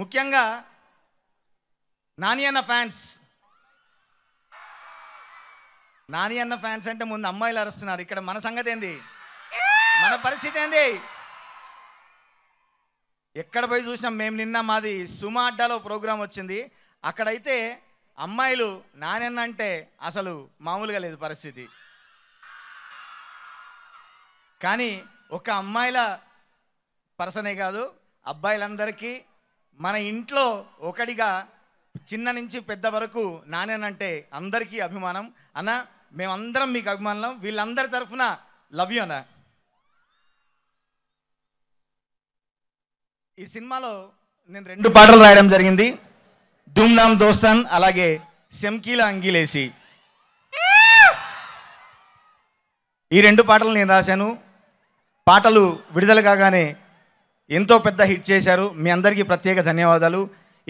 ముఖ్యంగా నాని అన్న ఫ్యాన్స్ నాని అన్న ఫ్యాన్స్ అంటే ముందు అమ్మాయిలు అరుస్తున్నారు ఇక్కడ మన సంగతి ఏంది మన పరిస్థితి ఏంది ఎక్కడ పోయి చూసినాం మేము నిన్న మాది సుమా అడ్డాలో ప్రోగ్రాం వచ్చింది అక్కడైతే అమ్మాయిలు నానన్న అంటే అసలు మామూలుగా లేదు పరిస్థితి కానీ ఒక అమ్మాయిల పర్సనే కాదు అబ్బాయిలందరికీ మన ఇంట్లో ఒకడిగా చిన్న నుంచి పెద్ద వరకు నానేనంటే అందరికీ అభిమానం అన్న మేమందరం మీకు అభిమానం వీళ్ళందరి తరఫున లవ్ యూ అన్న ఈ సినిమాలో నేను రెండు పాటలు రాయడం జరిగింది ధూమ్నామ్ దోస్తాన్ అలాగే శంకీల అంగిలేసి ఈ రెండు పాటలు నేను రాశాను పాటలు విడుదల కాగానే ఎంతో పెద్ద హిట్ చేశారు మీ అందరికీ ప్రత్యేక ధన్యవాదాలు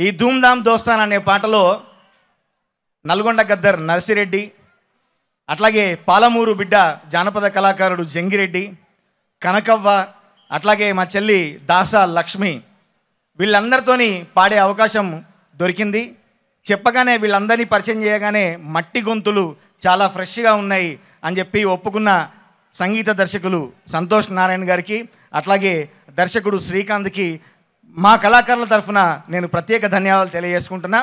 ఈ ధూమ్ధామ్ దోస్తాన్ అనే పాటలో నల్గొండ గద్దర్ నర్సిరెడ్డి అట్లాగే పాలమూరు బిడ్డ జానపద కళాకారుడు జంగిరెడ్డి కనకవ్వ అట్లాగే మా చెల్లి దాస లక్ష్మి వీళ్ళందరితోని పాడే అవకాశం దొరికింది చెప్పగానే వీళ్ళందరినీ పరిచయం చేయగానే మట్టి గొంతులు చాలా ఫ్రెష్గా ఉన్నాయి అని చెప్పి ఒప్పుకున్న సంగీత దర్శకులు సంతోష్ నారాయణ గారికి అట్లాగే దర్శకుడు శ్రీకాంత్కి మా కళాకారుల తరఫున నేను ప్రత్యేక ధన్యవాదాలు తెలియజేసుకుంటున్నా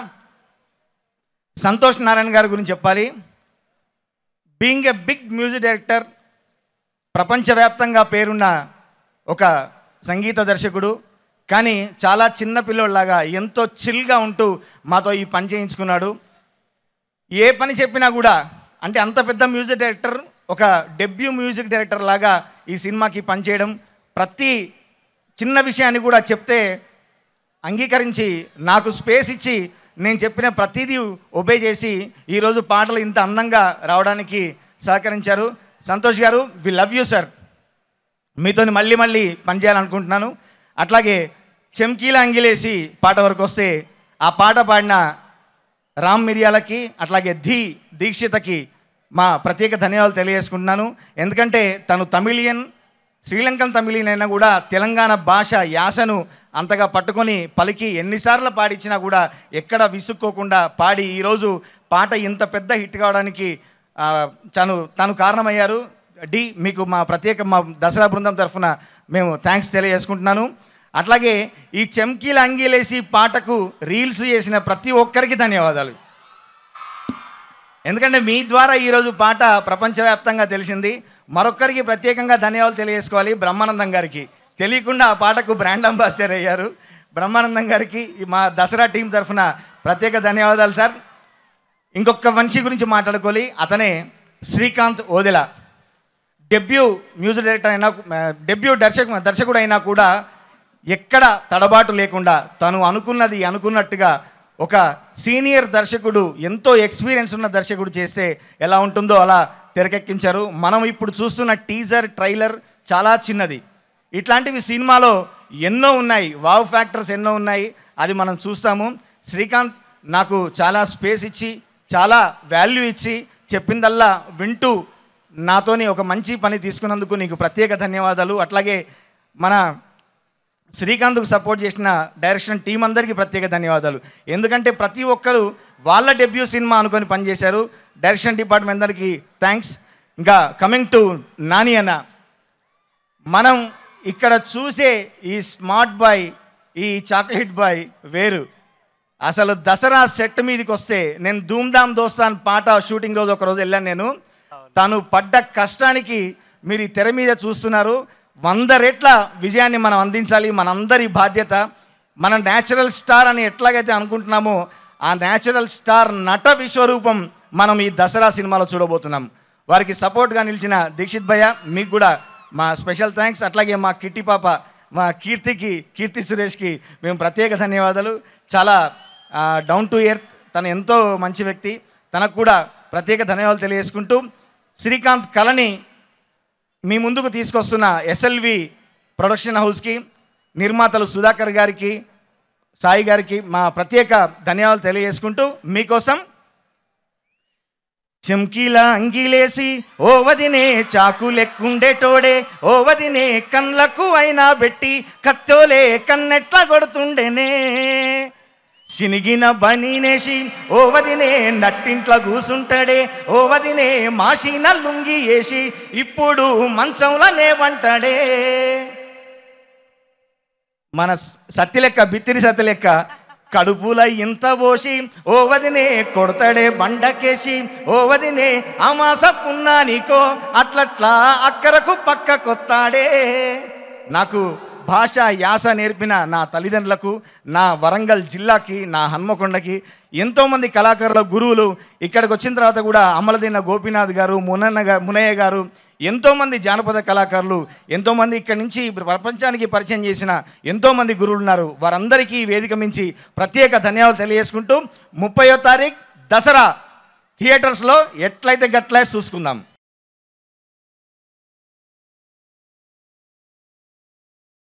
సంతోష్ నారాయణ గారి గురించి చెప్పాలి being a big music director ప్రపంచవ్యాప్తంగా పేరున్న ఒక సంగీత దర్శకుడు కానీ చాలా చిన్న పిల్లోళ్ళలాగా ఎంతో చిల్గా ఉంటూ మాతో ఈ పని చేయించుకున్నాడు ఏ పని చెప్పినా కూడా అంటే అంత పెద్ద మ్యూజిక్ డైరెక్టర్ ఒక డెబ్యూ మ్యూజిక్ డైరెక్టర్ లాగా ఈ సినిమాకి పనిచేయడం ప్రతి చిన్న విషయాన్ని కూడా చెప్తే అంగీకరించి నాకు స్పేస్ ఇచ్చి నేను చెప్పిన ప్రతిదీ ఒబే చేసి ఈరోజు పాటలు ఇంత అందంగా రావడానికి సహకరించారు సంతోష్ గారు వి లవ్ యూ సార్ మీతో మళ్ళీ మళ్ళీ పనిచేయాలనుకుంటున్నాను అట్లాగే చెంకీల అంగిలేసి పాట వరకు వస్తే ఆ పాట పాడిన రామ్ మిరియాలకి అట్లాగే ధీ దీక్షితకి మా ప్రత్యేక ధన్యవాదాలు తెలియజేసుకుంటున్నాను ఎందుకంటే తను తమిళియన్ శ్రీలంకన్ తమిళీనైనా కూడా తెలంగాణ భాష యాసను అంతగా పట్టుకొని పలికి ఎన్నిసార్లు పాడిచ్చినా కూడా ఎక్కడ విసుక్కోకుండా పాడి ఈరోజు పాట ఇంత పెద్ద హిట్ కావడానికి తను తను కారణమయ్యారు డి మీకు మా ప్రత్యేక మా దసరా బృందం తరఫున మేము థ్యాంక్స్ తెలియజేసుకుంటున్నాను అట్లాగే ఈ చెంకీల అంగీలేసి పాటకు రీల్స్ చేసిన ప్రతి ఒక్కరికి ధన్యవాదాలు ఎందుకంటే మీ ద్వారా ఈరోజు పాట ప్రపంచవ్యాప్తంగా తెలిసింది మరొక్కరికి ప్రత్యేకంగా ధన్యవాదాలు తెలియజేసుకోవాలి బ్రహ్మానందం గారికి తెలియకుండా ఆ పాటకు బ్రాండ్ అంబాసిడర్ అయ్యారు బ్రహ్మానందం గారికి మా దసరా టీం తరఫున ప్రత్యేక ధన్యవాదాలు సార్ ఇంకొక మనిషి గురించి మాట్లాడుకోవాలి అతనే Srikanth Odela debut music director అయినా డెబ్యూ దర్శకు దర్శకుడు అయినా కూడా ఎక్కడ తడబాటు లేకుండా తను అనుకున్నది అనుకున్నట్టుగా ఒక సీనియర్ దర్శకుడు ఎంతో ఎక్స్పీరియన్స్ ఉన్న దర్శకుడు చేస్తే ఎలా ఉంటుందో అలా తెరకెక్కించారు మనం ఇప్పుడు చూస్తున్న టీజర్ ట్రైలర్ చాలా చిన్నది ఇట్లాంటివి సినిమాలో ఎన్నో ఉన్నాయి వావ్ ఫ్యాక్టర్స్ ఎన్నో ఉన్నాయి అది మనం చూస్తాము శ్రీకాంత్ నాకు చాలా స్పేస్ ఇచ్చి చాలా వాల్యూ ఇచ్చి చెప్పిందల్లా వింటూ నాతోని ఒక మంచి పని తీసుకున్నందుకు నీకు ప్రత్యేక ధన్యవాదాలు అట్లాగే మన శ్రీకాంత్కు సపోర్ట్ చేసిన డైరెక్షన్ టీం అందరికీ ప్రత్యేక ధన్యవాదాలు ఎందుకంటే ప్రతి ఒక్కరు వాళ్ళ డెబ్యూ సినిమా అనుకొని పనిచేశారు డైరెక్షన్ డిపార్ట్మెంట్ అందరికీ థ్యాంక్స్ ఇంకా కమింగ్ టు నాని అన్న మనం ఇక్కడ చూసే ఈ స్మార్ట్ బాయ్ ఈ చాక్లెట్ బాయ్ వేరు అసలు దసరా సెట్ మీదకి వస్తే నేను ధూమ్ధామ్ దోస్తాన్ పాట షూటింగ్ రోజు ఒకరోజు వెళ్ళాను నేను తను పడ్డ కష్టానికి మీరు ఈ తెర మీద చూస్తున్నారు వంద రెట్ల విజయాన్ని మనం అందించాలి మనందరి బాధ్యత మన న్యాచురల్ స్టార్ అని ఎట్లాగైతే అనుకుంటున్నామో ఆ న్యాచురల్ స్టార్ నట విశ్వరూపం మనం ఈ దసరా సినిమాలో చూడబోతున్నాం వారికి సపోర్ట్గా నిలిచిన దీక్షిత్ భయ్య మీకు కూడా మా స్పెషల్ థ్యాంక్స్ అట్లాగే మా కిట్టి పాప మా కీర్తికి కీర్తి సురేష్కి మేము ప్రత్యేక ధన్యవాదాలు చాలా డౌన్ టు ఎర్త్ తను ఎంతో మంచి వ్యక్తి తనకు కూడా ప్రత్యేక ధన్యవాదాలు తెలియజేసుకుంటూ శ్రీకాంత్ కళని మీ ముందుకు తీసుకొస్తున్న ఎస్ఎల్వి ప్రొడక్షన్ హౌస్కి నిర్మాతలు సుధాకర్ గారికి సాయి గారికి మా ప్రత్యేక ధన్యవాదాలు తెలియజేసుకుంటూ మీకోసం చెంకీల అంగిలేసి ఓ వదినే టోడే ఓ వదినే కన్లకు అయినా పెట్టి కత్తోలే కన్నెట్లా కొడుతుండేనే సినిగిన బనీనేసి ఓ వదినే నట్టింట్ల కూసుంటాడే ఓ వదినే మాసిన లుంగి వేసి ఇప్పుడు మంచంలోనే వంటాడే మన లెక్క బిత్తిరి లెక్క కడుపుల ఇంత పోసి ఓ వదినే కొడతాడే బండకేసి ఓ వదినే అమాసపున్నా నీకో అట్లట్లా అక్కరకు పక్క కొత్తాడే నాకు భాష యాస నేర్పిన నా తల్లిదండ్రులకు నా వరంగల్ జిల్లాకి నా హన్మకొండకి ఎంతోమంది కళాకారుల గురువులు ఇక్కడికి వచ్చిన తర్వాత కూడా అమలదిన గోపీనాథ్ గారు మునన్న మునయ్య గారు ఎంతోమంది జానపద కళాకారులు ఎంతోమంది ఇక్కడి నుంచి ప్రపంచానికి పరిచయం చేసిన ఎంతోమంది గురువులు ఉన్నారు వారందరికీ వేదిక మించి ప్రత్యేక ధన్యవాదాలు తెలియజేసుకుంటూ ముప్పయో తారీఖు దసరా థియేటర్స్లో ఎట్లయితే గట్లయితే చూసుకుందాం